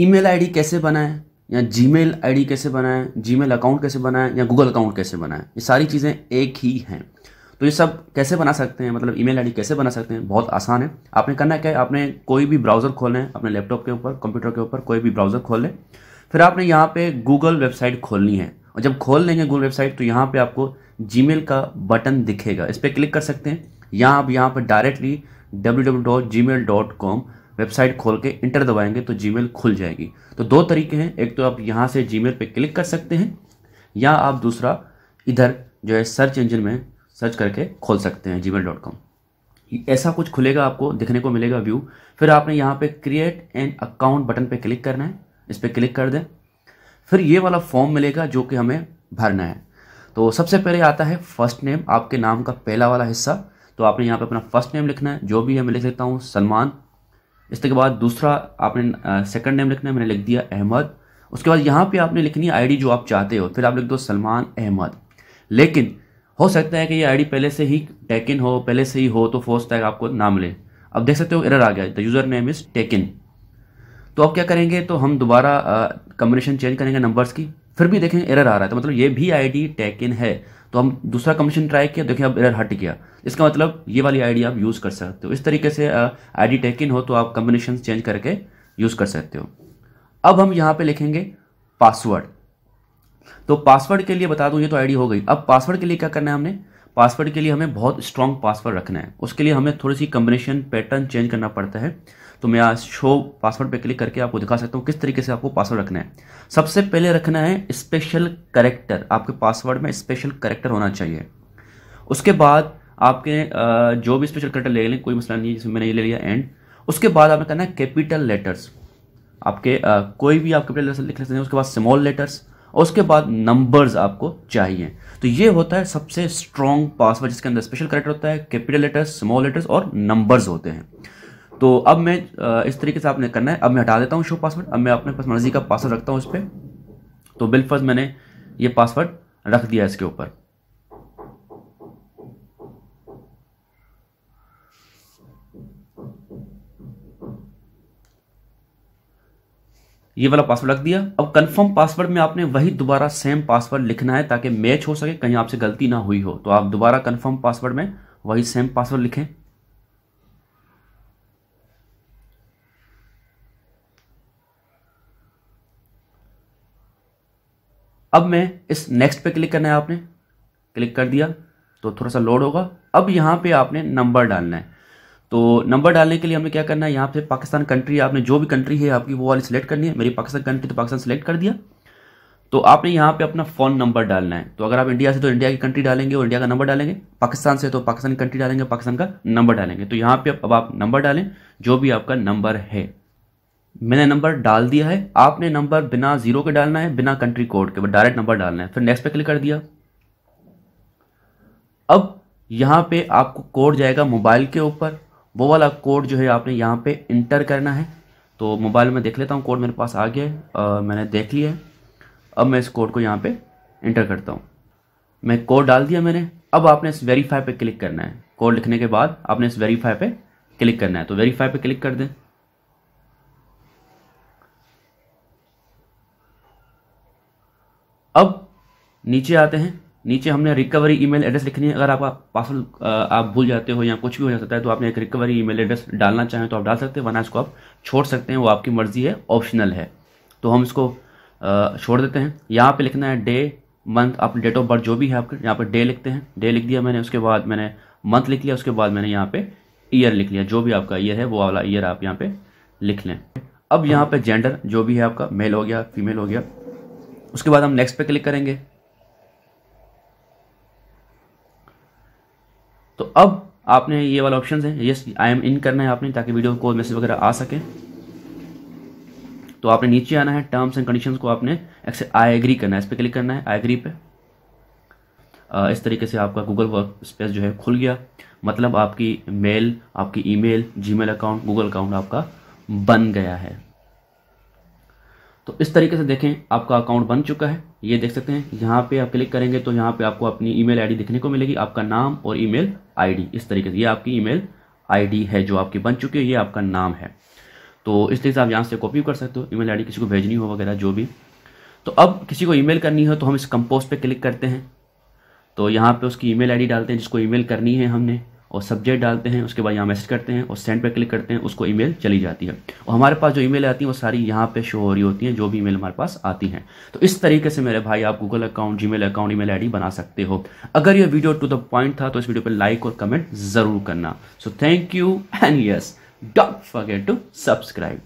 email ID कैसे बनाएं या जीमेल आईडी कैसे बनाएं जीमेल अकाउंट कैसे बनाएं या गूगल अकाउंट कैसे बनाएं ये सारी चीज़ें एक ही हैं तो ये सब कैसे बना सकते हैं मतलब ईमेल आईडी कैसे बना सकते हैं बहुत आसान है आपने करना क्या है आपने कोई भी ब्राउज़र खोलें अपने लैपटॉप के ऊपर कंप्यूटर के ऊपर कोई भी ब्राउज़र खोल लें फिर आपने यहाँ पे गूगल वेबसाइट खोलनी है और जब खोल लेंगे गूगल वेबसाइट तो यहाँ पे आपको जी का बटन दिखेगा इस पर क्लिक कर सकते हैं यहाँ आप यहाँ पर directly W W dot Gmail dot com website खोल के इंटर दबाएंगे तो जी खुल जाएगी तो दो तरीके हैं एक तो आप यहाँ से जी मेल क्लिक कर सकते हैं या आप दूसरा इधर जो है सर्च इंजन में सर्च करके खोल सकते हैं जी ऐसा कुछ खुलेगा आपको दिखने को मिलेगा व्यू फिर आपने यहाँ पे क्रिएट एन अकाउंट बटन पे क्लिक करना है इस पर क्लिक कर दें फिर ये वाला फॉर्म मिलेगा जो कि हमें भरना है तो सबसे पहले आता है फर्स्ट नेम आपके नाम का पहला वाला हिस्सा तो आपने यहाँ पे अपना फर्स्ट नेम लिखना है जो भी है मैं लिख लेता हूँ सलमान इसके बाद दूसरा आपने सेकंड नेम लिखना है मैंने लिख दिया अहमद उसके बाद यहाँ पे आपने लिखनी है आईडी जो आप चाहते हो फिर आप लिख दो सलमान अहमद लेकिन हो सकता है कि ये आईडी पहले से ही टेकिन हो पहले से ही हो तो फोर्स टैग आपको ना मिले अब देख सकते हो एरर आ गया the username is taken तो अब क्या करेंगे तो हम दोबारा कम्बिनेशन चेंज करेंगे नंबर्स की फिर भी देखेंगे एरर आ रहा है तो मतलब ये भी आई डी टेकन है तो हम दूसरा कमीशन ट्राई किया देखिए अब एरर हट गया इसका मतलब ये वाली आईडी आप यूज़ कर सकते हो इस तरीके से आईडी टेक इन हो तो आप कम्बिनेशन चेंज करके यूज़ कर सकते हो अब हम यहां पे लिखेंगे पासवर्ड तो पासवर्ड के लिए बता दूं ये तो आईडी हो गई अब पासवर्ड के लिए क्या करना है हमने पासवर्ड के लिए हमें बहुत स्ट्रॉन्ग पासवर्ड रखना है उसके लिए हमें थोड़ी सी कम्बिनेशन पैटर्न चेंज करना पड़ता है तो मैं आज शो पासवर्ड पे क्लिक करके आपको दिखा सकता हूँ किस तरीके से आपको पासवर्ड रखना है सबसे पहले रखना है स्पेशल करेक्टर आपके पासवर्ड में स्पेशल करेक्टर होना चाहिए उसके बाद आपके जो भी स्पेशल करेक्टर ले लें कोई मसला नहीं जैसे मैंने ये ले लिया एंड उसके बाद आपने करना है कैपिटल लेटर्स आपके कोई भी आप कैपिटल लेटर्स लिख सकते हैं उसके बाद स्मॉल लेटर्स और उसके बाद नंबर्स आपको चाहिए तो ये होता है सबसे स्ट्रॉन्ग पासवर्ड जिसके अंदर स्पेशल करेक्टर होता है कैपिटल लेटर्स स्मॉल लेटर्स और नंबर्स होते हैं तो अब मैं इस तरीके से आपने करना है अब मैं हटा देता हूँ शो पासवर्ड अब मैं अपने पास मर्जी का पासवर्ड रखता हूँ उस पर तो बिलफर्ज मैंने ये पासवर्ड रख दिया इसके ऊपर ये वाला पासवर्ड रख दिया अब कंफर्म पासवर्ड में आपने वही दोबारा सेम पासवर्ड लिखना है ताकि मैच हो सके कहीं आपसे गलती ना हुई हो तो आप दोबारा कंफर्म पासवर्ड में वही सेम पासवर्ड लिखें अब मैं इस नेक्स्ट पे क्लिक करना है आपने क्लिक कर दिया तो थोड़ा सा लोड होगा अब यहां पे आपने नंबर डालना है तो नंबर डालने के लिए हमें क्या करना है यहाँ पे पाकिस्तान कंट्री आपने जो भी कंट्री है आपकी वो वाली सिलेक्ट करनी है मेरी पाकिस्तान कंट्री तो पाकिस्तान सेलेक्ट कर दिया तो आपने यहाँ पे अपना फ़ोन नंबर डालना है तो अगर आप इंडिया से तो इंडिया की कंट्री डालेंगे और इंडिया का नंबर डालेंगे पाकिस्तान से तो पाकिस्तान कंट्री डालेंगे पाकिस्तान का नंबर डालेंगे तो यहाँ पे अब आप नंबर डालें जो भी आपका नंबर है मैंने नंबर डाल दिया है आपने नंबर बिना जीरो के डालना है बिना कंट्री कोड के डायरेक्ट नंबर डालना है फिर नेक्स्ट पे क्लिक कर दिया अब यहाँ पे आपको कोड जाएगा मोबाइल के ऊपर वो वाला कोड जो है आपने यहाँ पे इंटर करना है तो मोबाइल में देख लेता हूँ कोड मेरे पास आ गया है मैंने देख लिया है अब मैं इस कोड को यहाँ पे इंटर करता हूँ मैं कोड डाल दिया मैंने अब आपने इस वेरीफाई पे क्लिक करना है कोड लिखने के बाद आपने इस वेरीफाई पे क्लिक करना है तो वेरीफाई पे क्लिक कर दें अब नीचे आते हैं नीचे हमने रिकवरी ईमेल एड्रेस लिखनी है अगर आपका पासवर्ड आप भूल जाते हो या कुछ भी हो सकता है तो आपने एक रिकवरी ईमेल एड्रेस डालना चाहें तो आप डाल सकते हैं वरना इसको आप छोड़ सकते हैं वो आपकी मर्ज़ी है ऑप्शनल है तो हम इसको छोड़ देते हैं यहाँ पे लिखना है डे मंथ आप डेट ऑफ बर्थ जो भी है आपके यहाँ पर डे लिखते हैं डे लिख दिया मैंने उसके बाद मैंने मंथ लिख लिया उसके बाद मैंने यहाँ पे ईयर लिख लिया जो भी आपका ईयर है वो वाला ईयर आप यहाँ पे लिख लें अब यहाँ पे जेंडर जो भी है आपका मेल हो गया फीमेल हो गया उसके बाद हम नेक्स्ट पे क्लिक करेंगे तो अब आपने ये वाला ऑप्शन है यस आई एम इन करना है आपने ताकि वीडियो कॉल मैसेज वगैरह आ सके तो आपने नीचे आना है टर्म्स एंड कंडीशंस को आपने आई एग्री करना है इस पर क्लिक करना है आई एग्री पे आ, इस तरीके से आपका गूगल वर्क स्पेस जो है खुल गया मतलब आपकी मेल आपकी email Gmail account Google account आपका बन गया है तो इस तरीके से देखें आपका अकाउंट बन चुका है ये देख सकते हैं यहाँ पे आप क्लिक करेंगे तो यहाँ पे आपको अपनी ईमेल आईडी दिखने को मिलेगी आपका नाम और ईमेल आईडी इस तरीके से ये आपकी ईमेल आईडी है जो आपकी बन चुकी है ये आपका नाम है तो इस तरीके से आप यहाँ से कॉपी कर सकते हो ईमेल आईडी किसी को भेजनी हो वगैरह जो भी तो अब किसी को ई करनी हो तो हम इस कंपोज पर क्लिक करते हैं तो यहाँ पर उसकी ई मेल डालते हैं जिसको ई करनी है हमने और सब्जेक्ट डालते हैं उसके बाद यहाँ मैसेज करते हैं और सेंड पर क्लिक करते हैं उसको ईमेल चली जाती है और हमारे पास जो ईमेल आती है वो सारी यहाँ पे शो हो रही होती हैं जो भी ईमेल हमारे पास आती हैं तो इस तरीके से मेरे भाई आप Google account mail account email बना सकते हो अगर ये वीडियो टू द पॉइंट था तो इस वीडियो पर लाइक और कमेंट ज़रूर करना so thank you and yes डॉट फॉरगेट टू सब्सक्राइब